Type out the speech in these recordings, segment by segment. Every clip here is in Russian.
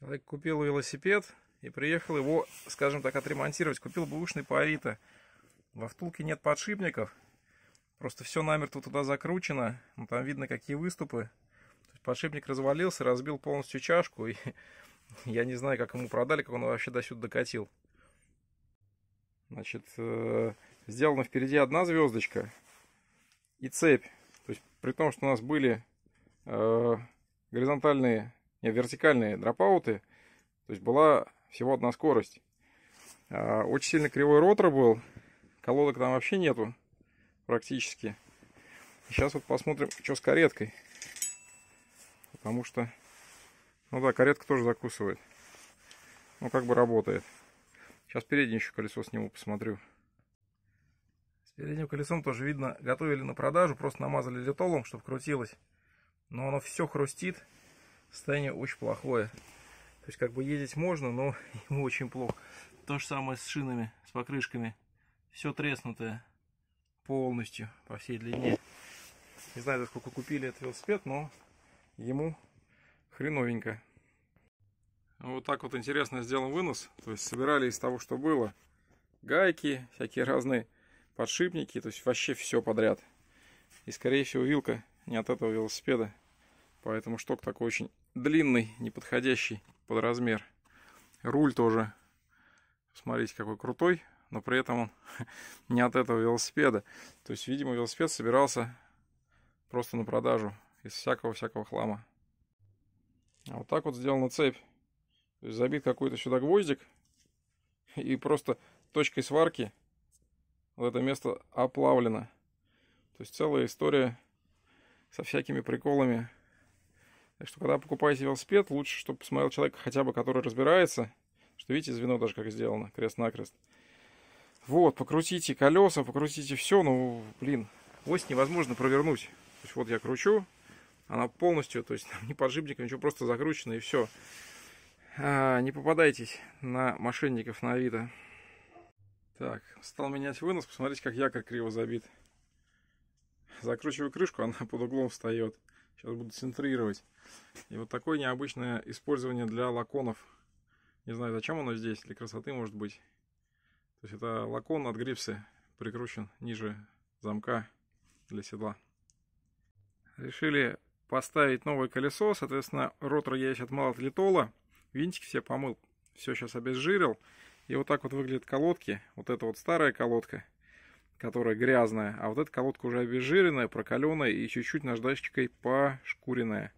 Человек купил велосипед и приехал его, скажем так, отремонтировать. Купил бэушный по Во втулке нет подшипников. Просто все намертво туда закручено. Ну, там видно, какие выступы. подшипник развалился, разбил полностью чашку. И я не знаю, как ему продали, как он вообще до сюда докатил. Значит, э, сделана впереди одна звездочка и цепь. То есть, при том, что у нас были э, горизонтальные не э, вертикальные дропауты. То есть была всего одна скорость. А, очень сильно кривой ротор был. Колодок там вообще нету практически. Сейчас вот посмотрим, что с кареткой. Потому что... Ну да, каретка тоже закусывает. Ну как бы работает. Сейчас переднее еще колесо сниму, посмотрю. С передним колесом тоже видно, готовили на продажу, просто намазали литолом, чтобы крутилось. Но оно все хрустит состояние очень плохое. То есть как бы ездить можно, но ему очень плохо. То же самое с шинами, с покрышками. Все треснутое полностью по всей длине. Не знаю, за сколько купили этот велосипед, но ему хреновенько. Вот так вот интересно сделан вынос. То есть собирали из того, что было. Гайки, всякие разные подшипники. То есть вообще все подряд. И скорее всего вилка не от этого велосипеда. Поэтому шток такой очень длинный, неподходящий под размер. Руль тоже, смотрите, какой крутой, но при этом он не от этого велосипеда. То есть, видимо, велосипед собирался просто на продажу из всякого-всякого хлама. А вот так вот сделана цепь. То есть забит какой-то сюда гвоздик, и просто точкой сварки вот это место оплавлено. То есть целая история со всякими приколами так что, когда покупаете велосипед, лучше, чтобы посмотрел человек хотя бы, который разбирается. Что видите, звено даже как сделано, крест-накрест. Вот, покрутите колеса, покрутите все, ну, блин, ось невозможно провернуть. То есть вот я кручу, она полностью, то есть там не подшипник, ничего, просто закручена и все. А, не попадайтесь на мошенников на Авито. Так, стал менять вынос, посмотрите, как якорь криво забит. Закручиваю крышку, она под углом встает. Сейчас буду центрировать. И вот такое необычное использование для лаконов. Не знаю, зачем оно здесь, для красоты может быть. То есть это лакон от грипсы прикручен ниже замка для седла. Решили поставить новое колесо. Соответственно, ротор я сейчас отмыл от литола. Винтики все помыл. Все сейчас обезжирил. И вот так вот выглядят колодки. Вот это вот старая колодка которая грязная, а вот эта колодка уже обезжиренная, прокаленная и чуть-чуть наждачкой пошкуренная.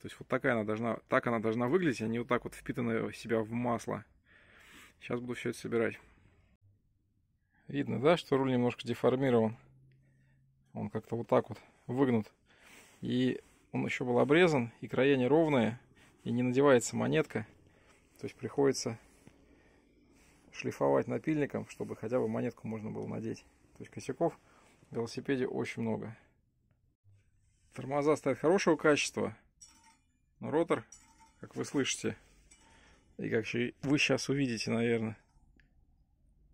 То есть вот такая она должна, так она должна выглядеть, а не вот так вот впитанная в себя в масло. Сейчас буду все это собирать. Видно, да, что руль немножко деформирован. Он как-то вот так вот выгнут. И он еще был обрезан, и края неровные, и не надевается монетка. То есть приходится шлифовать напильником, чтобы хотя бы монетку можно было надеть сказать, косяков в велосипеде очень много. Тормоза стоят хорошего качества, но ротор, как вы слышите, и как вы сейчас увидите, наверное,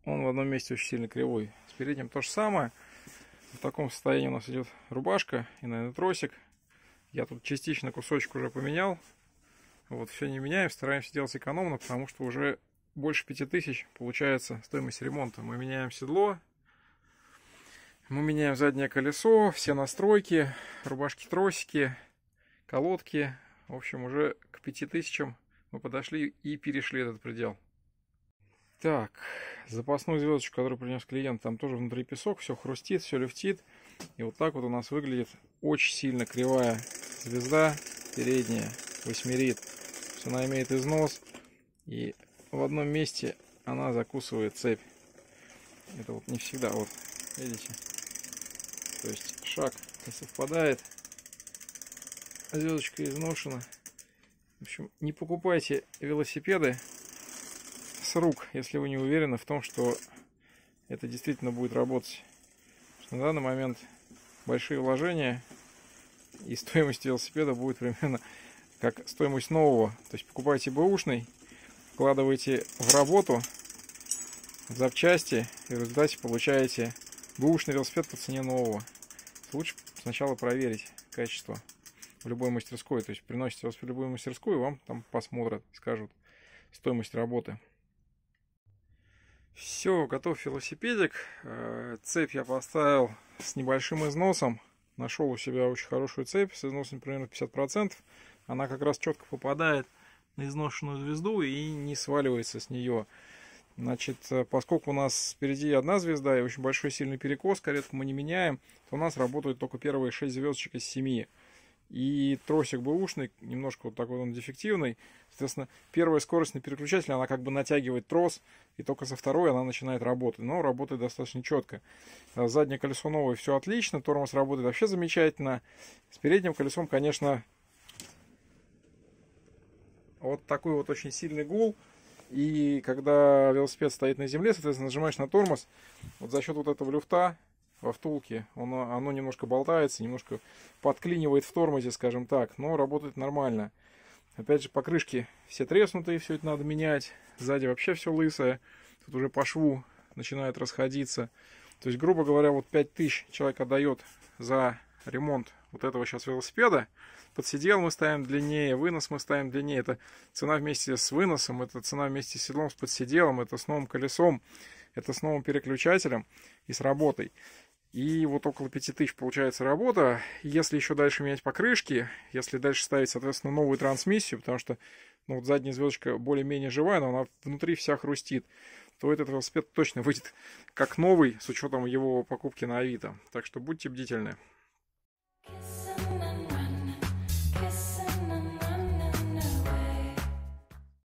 он в одном месте очень сильно кривой. С передним то же самое. В таком состоянии у нас идет рубашка и, наверное, тросик. Я тут частично кусочек уже поменял. Вот, все не меняем, стараемся делать экономно, потому что уже больше 5000 получается стоимость ремонта. Мы меняем седло, мы меняем заднее колесо, все настройки, рубашки-тросики, колодки. В общем, уже к 5000 мы подошли и перешли этот предел. Так, запасную звездочку, которую принес клиент, там тоже внутри песок, все хрустит, все люфтит. И вот так вот у нас выглядит очень сильно кривая звезда передняя, восьмерит. Она имеет износ, и в одном месте она закусывает цепь. Это вот не всегда, вот, видите, то есть шаг не совпадает. Звездочка изношена. В общем, не покупайте велосипеды с рук, если вы не уверены в том, что это действительно будет работать. На данный момент большие вложения и стоимость велосипеда будет примерно как стоимость нового. То есть покупаете бэушный, вкладывайте в работу, в запчасти и в результате получаете Бэушный велосипед по цене нового. Лучше сначала проверить качество в любой мастерской. То есть приносите вас в любую мастерскую, вам там посмотрят, скажут стоимость работы. Все, готов велосипедик. Э, цепь я поставил с небольшим износом. Нашел у себя очень хорошую цепь с износом примерно 50%. Она как раз четко попадает на изношенную звезду и не сваливается с нее. Значит, э, поскольку у нас впереди одна звезда и очень большой сильный перекос, каретку мы не меняем, то у нас работают только первые 6 звездочек из 7. И тросик ушный, немножко вот такой он дефективный. Соответственно, первая скорость на переключателе, она как бы натягивает трос, и только со второй она начинает работать. Но работает достаточно четко. Э, заднее колесо новое, все отлично, тормоз работает вообще замечательно. С передним колесом, конечно, вот такой вот очень сильный гул. И когда велосипед стоит на земле, соответственно, нажимаешь на тормоз, вот за счет вот этого люфта во втулке, оно, оно немножко болтается, немножко подклинивает в тормозе, скажем так, но работает нормально. Опять же, покрышки все треснутые, все это надо менять. Сзади вообще все лысое. Тут уже по шву начинает расходиться. То есть, грубо говоря, вот 5000 человек отдает за ремонт вот этого сейчас велосипеда. Подсидел мы ставим длиннее, вынос мы ставим длиннее. Это цена вместе с выносом, это цена вместе с седлом, с подсиделом, это с новым колесом, это с новым переключателем и с работой. И вот около 5000 получается работа. Если еще дальше менять покрышки, если дальше ставить, соответственно, новую трансмиссию, потому что ну, вот задняя звездочка более-менее живая, но она внутри вся хрустит, то этот велосипед точно выйдет как новый с учетом его покупки на Авито. Так что будьте бдительны.